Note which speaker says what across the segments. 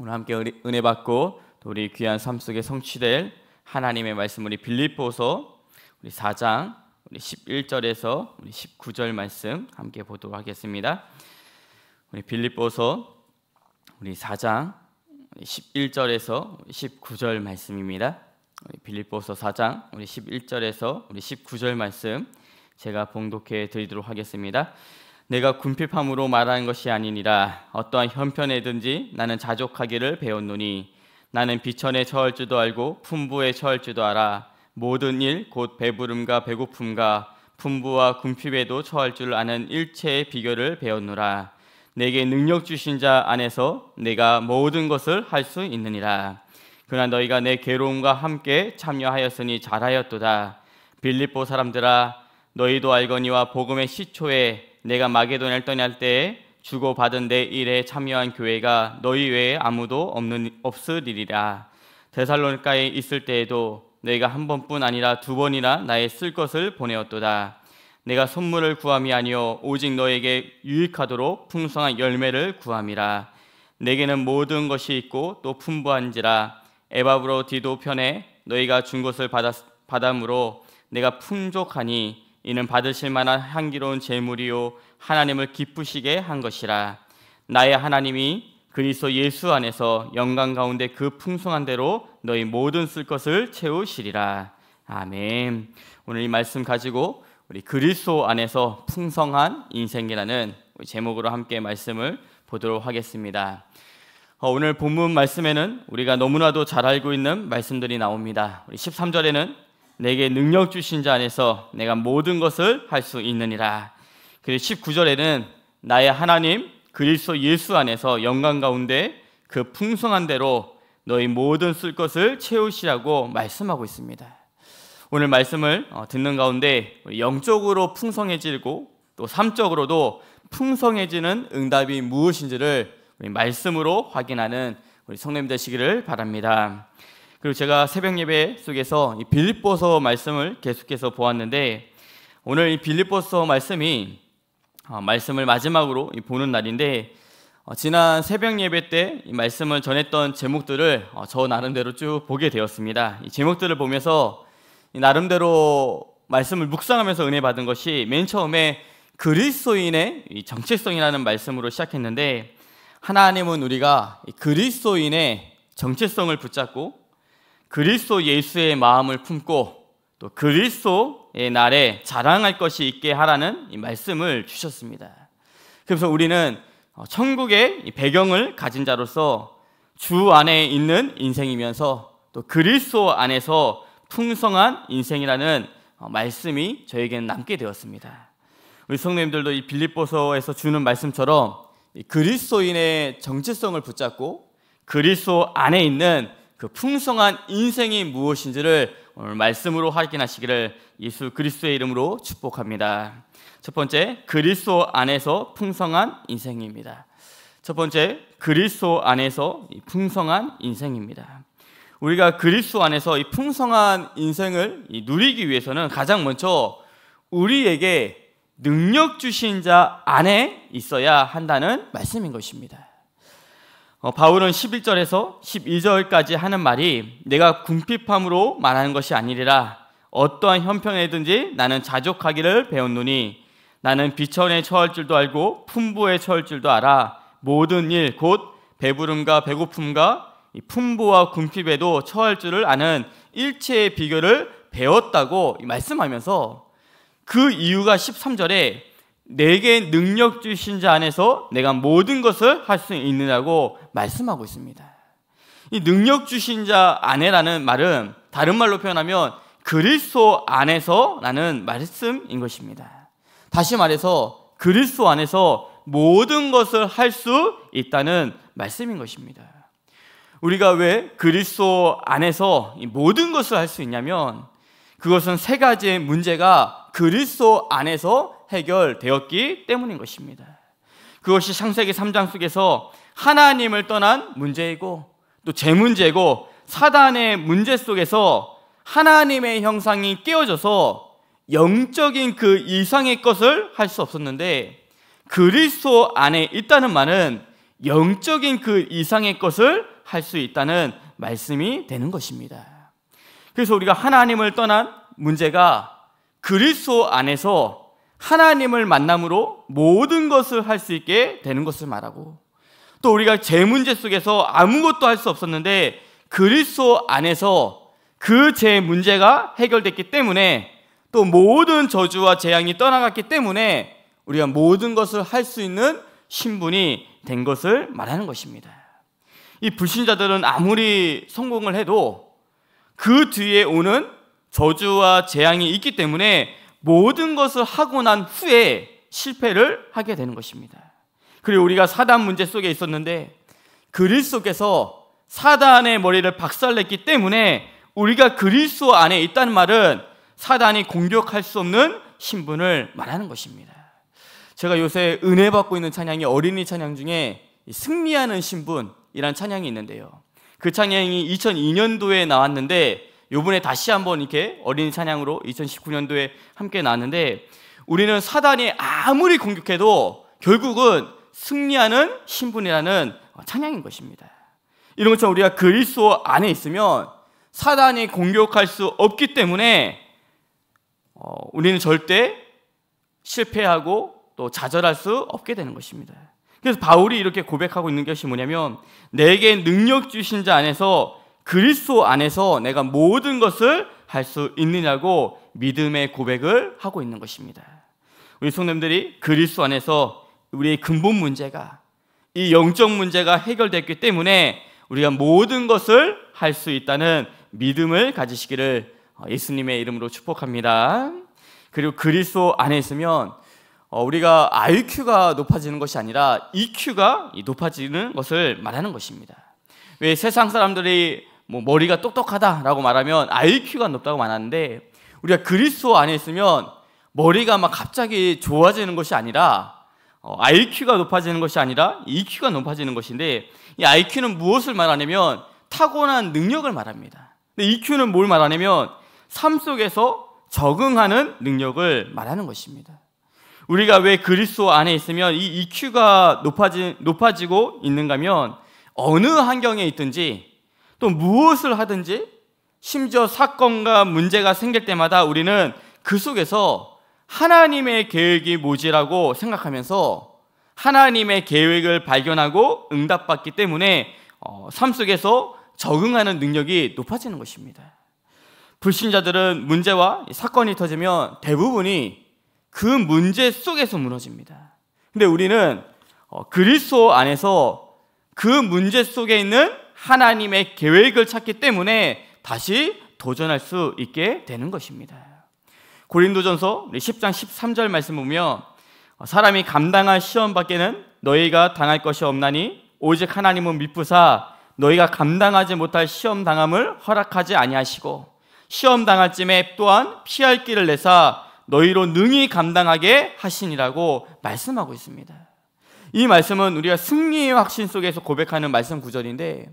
Speaker 1: 오늘 함께 은혜 받고 또 우리 귀한 삶 속에 성취될 하나님의 말씀 우리 빌립보서 우리 4장 우리 11절에서 우리 19절 말씀 함께 보도록 하겠습니다. 우리 빌립보서 우리 4장 우리 11절에서 19절 말씀입니다. 우리 빌립보서 4장 우리 11절에서 우리 19절 말씀 제가 봉독해 드리도록 하겠습니다. 내가 군핍함으로 말하는 것이 아니니라 어떠한 형편에든지 나는 자족하기를 배웠노니 나는 비천에 처할 줄도 알고 풍부에 처할 줄도 알아 모든 일 곧 배부름과 배고픔과 풍부와군핍에도 처할 줄 아는 일체의 비결을 배웠노라 내게 능력 주신 자 안에서 내가 모든 것을 할 수 있느니라 그러나 너희가 내 괴로움과 함께 참여하였으니 잘하였도다 빌립보 사람들아 너희도 알거니와 복음의 시초에 내가 마게도냐를 떠날 때 주고 받은 내 일에 참여한 교회가 너희 외에 아무도 없는 없으리라. 데살로니가에 있을 때에도 내가 한 번뿐 아니라 두 번이나 나의 쓸 것을 보내었도다. 내가 선물을 구함이 아니요 오직 너에게 유익하도록 풍성한 열매를 구함이라. 내게는 모든 것이 있고 또 풍부한지라 에바브로 디도 편에 너희가 준 것을 받았, 받음으로 내가 풍족하니 이는 받으실 만한 향기로운 제물이요 하나님을 기쁘시게 한 것이라 나의 하나님이 그리스도 예수 안에서 영광 가운데 그 풍성한 대로 너희 모든 쓸 것을 채우시리라 아멘. 오늘 이 말씀 가지고 우리 그리스도 안에서 풍성한 인생이라는 제목으로 함께 말씀을 보도록 하겠습니다. 어, 오늘 본문 말씀에는 우리가 너무나도 잘 알고 있는 말씀들이 나옵니다. 우리 13절에는 내게 능력 주신 자 안에서 내가 모든 것을 할 수 있느니라. 그리고 19절에는 나의 하나님 그리스도 예수 안에서 영광 가운데 그 풍성한 대로 너희 모든 쓸 것을 채우시라고 말씀하고 있습니다. 오늘 말씀을 어, 듣는 가운데 영적으로 풍성해지고 또 삼적으로도 풍성해지는 응답이 무엇인지를 말씀으로 확인하는 우리 성님 되시기를 바랍니다. 그리고 제가 새벽 예배 속에서 빌립보서 말씀을 계속해서 보았는데 오늘 이 빌립보서 말씀이 어, 말씀을 마지막으로 보는 날인데 어, 지난 새벽 예배 때 말씀을 전했던 제목들을 어, 저 나름대로 쭉 보게 되었습니다. 제목들을 보면서 나름대로 말씀을 묵상하면서 은혜 받은 것이 맨 처음에 그리스도인의 정체성이라는 말씀으로 시작했는데 하나님은 우리가 그리스도인의 정체성을 붙잡고 그리스도 예수의 마음을 품고 또 그리스도의 날에 자랑할 것이 있게 하라는 말씀을 주셨습니다. 그래서 우리는 어, 천국의 배경을 가진 자로서 주 안에 있는 인생이면서 또 그리스도 안에서 풍성한 인생이라는 어, 말씀이 저에게는 남게 되었습니다. 우리 성도님들도 이 빌립보서에서 주는 말씀처럼 그리스도인의 정체성을 붙잡고 그리스도 안에 있는 그 풍성한 인생이 무엇인지를 오늘 말씀으로 확인하시기를 예수 그리스도의 이름으로 축복합니다. 첫 번째, 그리스도 안에서 풍성한 인생입니다. 첫 번째, 그리스도 안에서 풍성한 인생입니다. 우리가 그리스도 안에서 이 풍성한 인생을 누리기 위해서는 가장 먼저 우리에게 능력 주신 자 안에 있어야 한다는 말씀인 것입니다. 어, 바울은 11절에서 12절까지 하는 말이 내가 궁핍함으로 말하는 것이 아니리라 어떠한 형편에든지 나는 자족하기를 배웠노니 나는 비천에 처할 줄도 알고 풍부에 처할 줄도 알아 모든 일 곧 배부름과 배고픔과 풍부와 궁핍에도 처할 줄을 아는 일체의 비결을 배웠다고 말씀하면서 그 이유가 13절에 내게 능력 주신 자 안에서 내가 모든 것을 할 수 있느냐고 말씀하고 있습니다. 이 능력 주신 자 안에라는 말은 다른 말로 표현하면 그리스도 안에서라는 말씀인 것입니다. 다시 말해서 그리스도 안에서 모든 것을 할 수 있다는 말씀인 것입니다. 우리가 왜 그리스도 안에서 모든 것을 할 수 있냐면 그것은 세 가지의 문제가 그리스도 안에서 해결되었기 때문인 것입니다. 그것이 창세기 3장 속에서 하나님을 떠난 문제이고 또 제 문제고 사단의 문제 속에서 하나님의 형상이 깨어져서 영적인 그 이상의 것을 할 수 없었는데 그리스도 안에 있다는 말은 영적인 그 이상의 것을 할 수 있다는 말씀이 되는 것입니다. 그래서 우리가 하나님을 떠난 문제가 그리스도 안에서 하나님을 만남으로 모든 것을 할 수 있게 되는 것을 말하고 또 우리가 죄 문제 속에서 아무것도 할 수 없었는데 그리스도 안에서 그죄 문제가 해결됐기 때문에 또 모든 저주와 재앙이 떠나갔기 때문에 우리가 모든 것을 할 수 있는 신분이 된 것을 말하는 것입니다. 이 불신자들은 아무리 성공을 해도 그 뒤에 오는 저주와 재앙이 있기 때문에 모든 것을 하고 난 후에 실패를 하게 되는 것입니다. 그리고 우리가 사단 문제 속에 있었는데 그릴 속에서 사단의 머리를 박살냈기 때문에 우리가 그리스도 안에 있다는 말은 사단이 공격할 수 없는 신분을 말하는 것입니다. 제가 요새 은혜 받고 있는 찬양이 어린이 찬양 중에 승리하는 신분이란 찬양이 있는데요. 그 찬양이 2002년도에 나왔는데 요번에 다시 한번 이렇게 어린 찬양으로 2019년도에 함께 나왔는데 우리는 사단이 아무리 공격해도 결국은 승리하는 신분이라는 찬양인 것입니다. 이런 것처럼 우리가 그리스도 안에 있으면 사단이 공격할 수 없기 때문에 어, 우리는 절대 실패하고 또 좌절할 수 없게 되는 것입니다. 그래서 바울이 이렇게 고백하고 있는 것이 뭐냐면 내게 능력 주신 자 안에서 그리스도 안에서 내가 모든 것을 할 수 있느냐고 믿음의 고백을 하고 있는 것입니다. 우리 성님들이 그리스도 안에서 우리의 근본 문제가 이 영적 문제가 해결됐기 때문에 우리가 모든 것을 할 수 있다는 믿음을 가지시기를 예수님의 이름으로 축복합니다. 그리고 그리스도 안에 있으면 어, 우리가 IQ가 높아지는 것이 아니라 EQ가 높아지는 것을 말하는 것입니다. 왜 세상 사람들이 뭐 머리가 똑똑하다라고 말하면 IQ가 높다고 말하는데 우리가 그리스도 안에 있으면 머리가 막 갑자기 좋아지는 것이 아니라 어, IQ가 높아지는 것이 아니라 EQ가 높아지는 것인데 이 IQ는 무엇을 말하냐면 타고난 능력을 말합니다. 근데 EQ는 뭘 말하냐면 삶 속에서 적응하는 능력을 말하는 것입니다. 우리가 왜 그리스도 안에 있으면 이 EQ가 높아지, 높아지고 있는가면 어느 환경에 있든지 또 무엇을 하든지 심지어 사건과 문제가 생길 때마다 우리는 그 속에서 하나님의 계획이 뭐지라고 생각하면서 하나님의 계획을 발견하고 응답받기 때문에 어, 삶 속에서 적응하는 능력이 높아지는 것입니다. 불신자들은 문제와 사건이 터지면 대부분이 그 문제 속에서 무너집니다. 근데 우리는 어, 그리스도 안에서 그 문제 속에 있는 하나님의 계획을 찾기 때문에 다시 도전할 수 있게 되는 것입니다. 고린도전서 10장 13절 말씀 보면 사람이 감당할 시험 밖에는 너희가 당할 것이 없나니 오직 하나님은 미쁘사 너희가 감당하지 못할 시험 당함을 허락하지 아니하시고 시험 당할 쯤에 또한 피할 길을 내사 너희로 능히 감당하게 하시니라고 말씀하고 있습니다. 이 말씀은 우리가 승리의 확신 속에서 고백하는 말씀 구절인데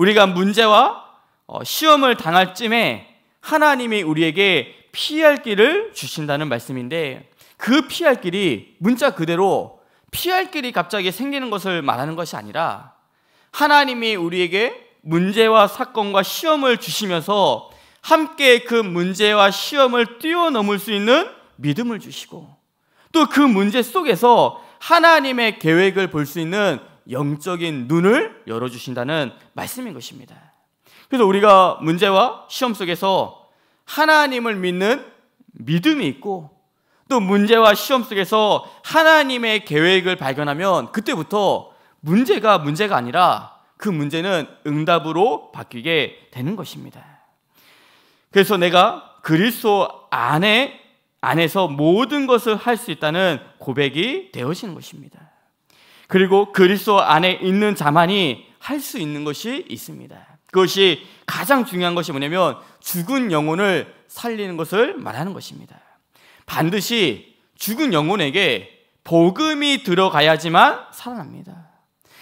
Speaker 1: 우리가 문제와 어, 시험을 당할 쯤에 하나님이 우리에게 피할 길을 주신다는 말씀인데 그 피할 길이 문자 그대로 피할 길이 갑자기 생기는 것을 말하는 것이 아니라 하나님이 우리에게 문제와 사건과 시험을 주시면서 함께 그 문제와 시험을 뛰어넘을 수 있는 믿음을 주시고 또 그 문제 속에서 하나님의 계획을 볼 수 있는 영적인 눈을 열어주신다는 말씀인 것입니다. 그래서 우리가 문제와 시험 속에서 하나님을 믿는 믿음이 있고 또 문제와 시험 속에서 하나님의 계획을 발견하면 그때부터 문제가 문제가 아니라 그 문제는 응답으로 바뀌게 되는 것입니다. 그래서 내가 그리스도 안에 안에서 모든 것을 할 수 있다는 고백이 되어지는 것입니다. 그리고 그리스도 안에 있는 자만이 할 수 있는 것이 있습니다. 그것이 가장 중요한 것이 뭐냐면 죽은 영혼을 살리는 것을 말하는 것입니다. 반드시 죽은 영혼에게 복음이 들어가야지만 살아납니다.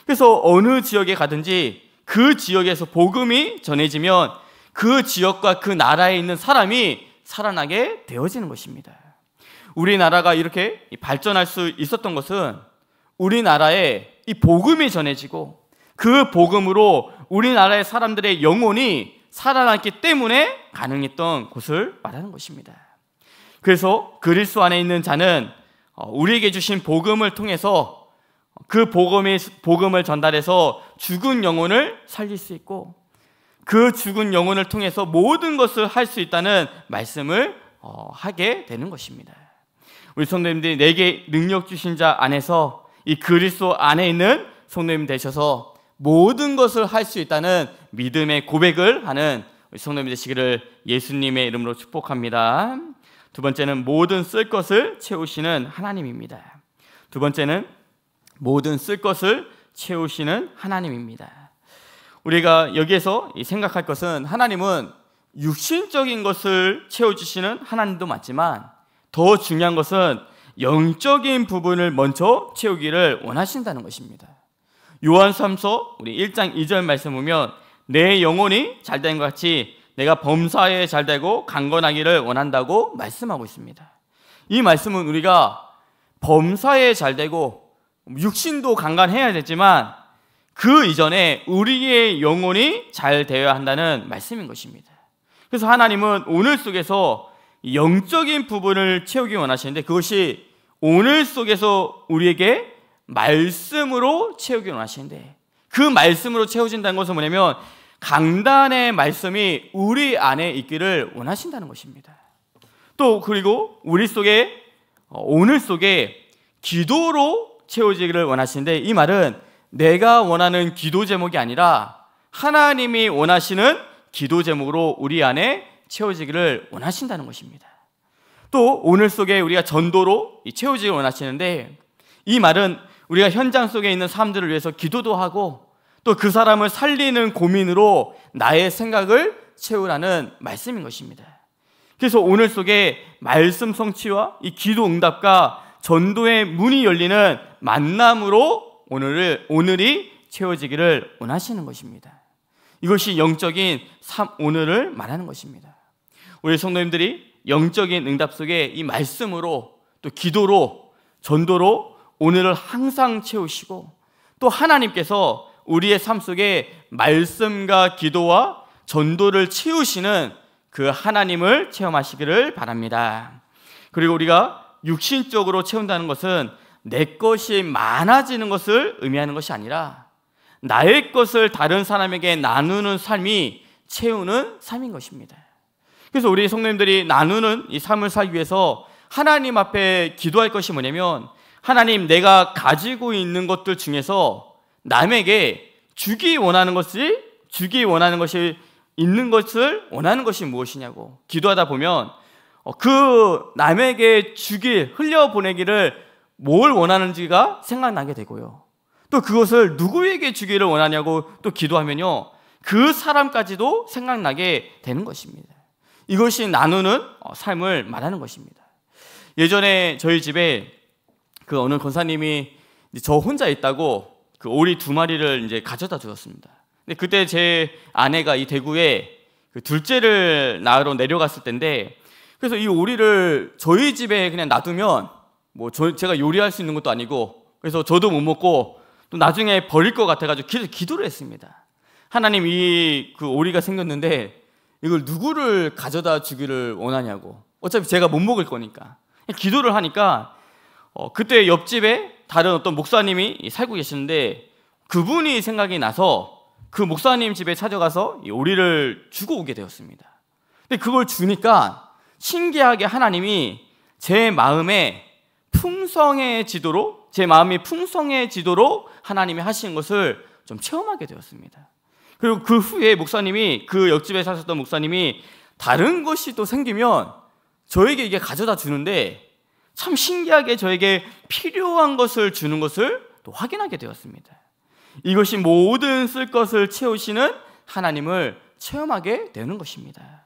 Speaker 1: 그래서 어느 지역에 가든지 그 지역에서 복음이 전해지면 그 지역과 그 나라에 있는 사람이 살아나게 되어지는 것입니다. 우리나라가 이렇게 발전할 수 있었던 것은 우리나라에 이 복음이 전해지고 그 복음으로 우리나라의 사람들의 영혼이 살아났기 때문에 가능했던 것을 말하는 것입니다. 그래서 그리스도 안에 있는 자는 어, 우리에게 주신 복음을 통해서 그 복음의 복음을 전달해서 죽은 영혼을 살릴 수 있고 그 죽은 영혼을 통해서 모든 것을 할 수 있다는 말씀을 어, 하게 되는 것입니다. 우리 성도님들이 내게 능력 주신 자 안에서 이 그리스도 안에 있는 성도님 되셔서 모든 것을 할 수 있다는 믿음의 고백을 하는 성도님 되시기를 예수님의 이름으로 축복합니다. 두 번째는 모든 쓸 것을 채우시는 하나님입니다. 두 번째는 모든 쓸 것을 채우시는 하나님입니다. 우리가 여기에서 생각할 것은 하나님은 육신적인 것을 채워주시는 하나님도 맞지만 더 중요한 것은 영적인 부분을 먼저 채우기를 원하신다는 것입니다. 요한삼서 우리 1장 2절 말씀 보면 내 영혼이 잘된 것 같이 내가 범사에 잘되고 강건하기를 원한다고 말씀하고 있습니다. 이 말씀은 우리가 범사에 잘되고 육신도 강건해야 되지만 그 이전에 우리의 영혼이 잘 되어야 한다는 말씀인 것입니다. 그래서 하나님은 오늘 속에서 영적인 부분을 채우기 원하시는데 그것이 오늘 속에서 우리에게 말씀으로 채우기 원하시는데 그 말씀으로 채워진다는 것은 뭐냐면 강단의 말씀이 우리 안에 있기를 원하신다는 것입니다. 또 그리고 우리 속에 어, 오늘 속에 기도로 채워지기를 원하시는데 이 말은 내가 원하는 기도 제목이 아니라 하나님이 원하시는 기도 제목으로 우리 안에 채워지기를 원하신다는 것입니다. 또 오늘 속에 우리가 전도로 채우지를 원하시는데 이 말은 우리가 현장 속에 있는 사람들을 위해서 기도도 하고 또 그 사람을 살리는 고민으로 나의 생각을 채우라는 말씀인 것입니다. 그래서 오늘 속에 말씀 성취와 이 기도 응답과 전도의 문이 열리는 만남으로 오늘을 오늘이 채워지기를 원하시는 것입니다. 이것이 영적인 삶 오늘을 말하는 것입니다. 우리 성도님들이 영적인 응답 속에 이 말씀으로 또 기도로 전도로 오늘을 항상 채우시고 또 하나님께서 우리의 삶 속에 말씀과 기도와 전도를 채우시는 그 하나님을 체험하시기를 바랍니다. 그리고 우리가 육신적으로 채운다는 것은 내 것이 많아지는 것을 의미하는 것이 아니라 나의 것을 다른 사람에게 나누는 삶이 채우는 삶인 것입니다. 그래서 우리 성도님들이 나누는 이 삶을 살기 위해서 하나님 앞에 기도할 것이 뭐냐면 하나님 내가 가지고 있는 것들 중에서 남에게 주기 원하는 것이 주기 원하는 것이 있는 것을 원하는 것이 무엇이냐고 기도하다 보면 어, 그 남에게 주기 흘려보내기를 뭘 원하는지가 생각나게 되고요. 또 그것을 누구에게 주기를 원하냐고 또 기도하면요. 그 사람까지도 생각나게 되는 것입니다. 이것이 나누는 어, 삶을 말하는 것입니다. 예전에 저희 집에 그 어느 권사님이 저 혼자 있다고 그 오리 두 마리를 이제 가져다 주었습니다. 근데 그때 제 아내가 이 대구에 그 둘째를 낳으러 내려갔을 때인데 그래서 이 오리를 저희 집에 그냥 놔두면 뭐 저, 제가 요리할 수 있는 것도 아니고 그래서 저도 못 먹고 또 나중에 버릴 것 같아가지고 기, 도를 했습니다. 하나님 이 그 오리가 생겼는데 이걸 누구를 가져다 주기를 원하냐고. 어차피 제가 못 먹을 거니까. 기도를 하니까 어, 그때 옆집에 다른 어떤 목사님이 살고 계시는데 그분이 생각이 나서 그 목사님 집에 찾아가서 이 오리를 주고 오게 되었습니다. 근데 그걸 주니까 신기하게 하나님이 제 마음에 풍성의 지도로 제 마음이 풍성의 지도로 하나님이 하신 것을 좀 체험하게 되었습니다. 그리고 그 후에 목사님이 그 옆집에 사셨던 목사님이 다른 것이 또 생기면 저에게 이게 가져다 주는데 참 신기하게 저에게 필요한 것을 주는 것을 또 확인하게 되었습니다. 이것이 모든 쓸 것을 채우시는 하나님을 체험하게 되는 것입니다.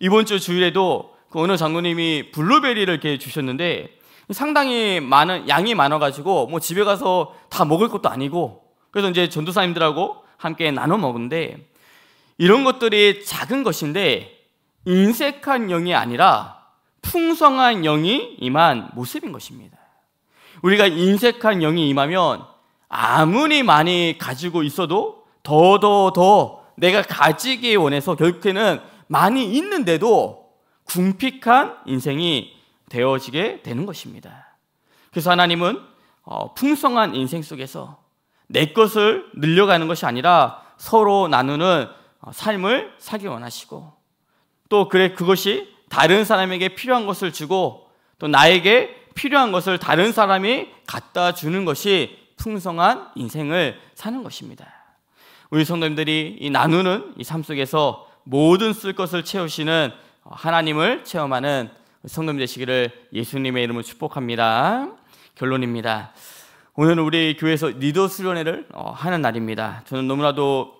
Speaker 1: 이번 주 주일에도 그 어느 장로님이 블루베리를 이렇게 주셨는데 상당히 많은 양이 많아가지고 뭐 집에 가서 다 먹을 것도 아니고 그래서 이제 전도사님들하고 함께 나눠 먹은데 이런 것들이 작은 것인데 인색한 영이 아니라 풍성한 영이 임한 모습인 것입니다. 우리가 인색한 영이 임하면 아무리 많이 가지고 있어도 더더더 내가 가지기 원해서 결국에는 많이 있는데도 궁핍한 인생이 되어지게 되는 것입니다. 그래서 하나님은 어, 풍성한 인생 속에서 내 것을 늘려가는 것이 아니라 서로 나누는 어, 삶을 살기 원하시고 또 그래 그것이 다른 사람에게 필요한 것을 주고 또 나에게 필요한 것을 다른 사람이 갖다 주는 것이 풍성한 인생을 사는 것입니다. 우리 성도님들이 이 나누는 이 삶 속에서 모든 쓸 것을 채우시는 어, 하나님을 체험하는 성도님 되시기를 예수님의 이름으로 축복합니다. 결론입니다. 오늘은 우리 교회에서 리더 수련회를 어, 하는 날입니다. 저는 너무나도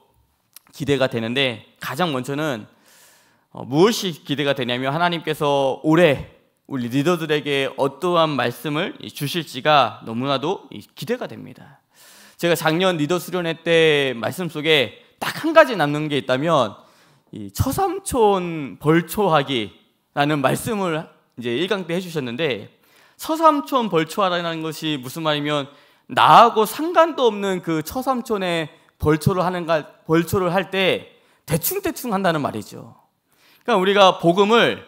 Speaker 1: 기대가 되는데 가장 먼저는 어, 무엇이 기대가 되냐면 하나님께서 올해 우리 리더들에게 어떠한 말씀을 주실지가 너무나도 기대가 됩니다. 제가 작년 리더 수련회 때 말씀 속에 딱 한 가지 남는 게 있다면 처삼촌 벌초하기라는 말씀을 이제 1강 때 해주셨는데 서삼촌 벌초하라는 것이 무슨 말이면 나하고 상관도 없는 그 처삼촌의 벌초를 하는가 벌초를 할 때 대충 대충 한다는 말이죠. 그러니까 우리가 복음을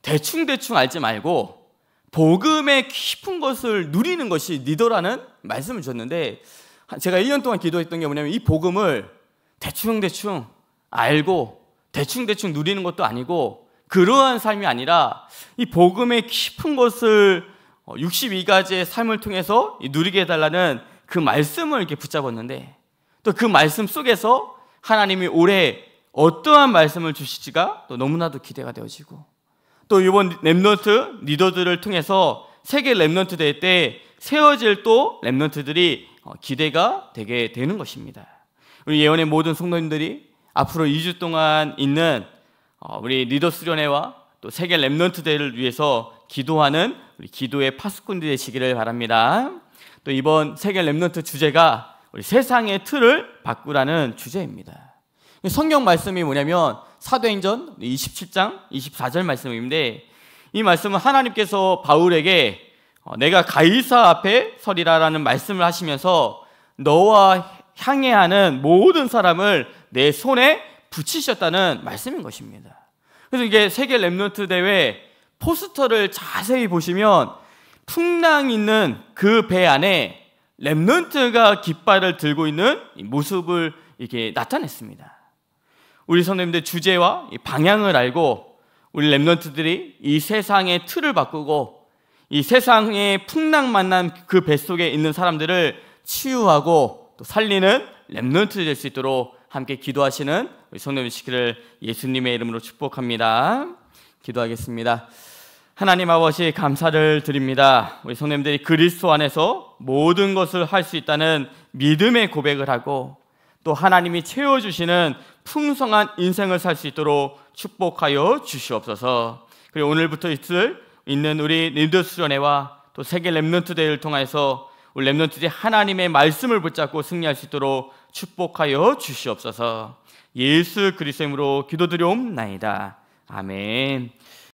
Speaker 1: 대충 대충 알지 말고 복음의 깊은 것을 누리는 것이 리더라는 말씀을 줬는데 제가 1년 동안 기도했던 게 뭐냐면 이 복음을 대충대충 알고 대충대충 누리는 것도 아니고 그러한 삶이 아니라 이 복음의 깊은 것을 62가지의 어, 삶을 통해서 누리게 해달라는 그 말씀을 이렇게 붙잡았는데 또 그 말씀 속에서 하나님이 올해 어떠한 말씀을 주실지가또 너무나도 기대가 되어지고 또 이번 랩넌트 리더들을 통해서 세계 랩넌트 대회 때 세워질 또 랩넌트들이 어, 기대가 되게 되는 것입니다. 우리 예언의 모든 성도님들이 앞으로 2주 동안 있는 어, 우리 리더 수련회와 또 세계 랩넌트 대회를 위해서 기도하는 우리 기도의 파수꾼 이 되시기를 바랍니다. 또 이번 세계 랩런트 주제가 우리 세상의 틀을 바꾸라는 주제입니다. 성경 말씀이 뭐냐면 사도행전 27장 24절 말씀인데 이 말씀은 하나님께서 바울에게 어, 내가 가이사 앞에 서리라라는 말씀을 하시면서 너와 향해 하는 모든 사람을 내 손에 붙이셨다는 말씀인 것입니다. 그래서 이게 세계 랩런트 대회 포스터를 자세히 보시면 풍랑 있는 그 배 안에 렘넌트가 깃발을 들고 있는 모습을 이렇게 나타냈습니다. 우리 선생님들 주제와 방향을 알고 우리 렘넌트들이 이 세상의 틀을 바꾸고 이 세상의 풍랑 만난 그 뱃속에 있는 사람들을 치유하고 또 살리는 렘넌트 될 수 있도록 함께 기도하시는 우리 성도님 시기를 예수님의 이름으로 축복합니다. 기도하겠습니다. 하나님 아버지 감사를 드립니다. 우리 성님들이 그리스도 안에서 모든 것을 할 수 있다는 믿음의 고백을 하고 또 하나님이 채워주시는 풍성한 인생을 살 수 있도록 축복하여 주시옵소서. 그리고 오늘부터 있을 있는 우리 리더 수련회와 또 세계 랩런트 대회를 통해서 우리 랩런트들이 하나님의 말씀을 붙잡고 승리할 수 있도록 축복하여 주시옵소서. 예수 그리스도님으로 기도드려옵나이다. 아멘.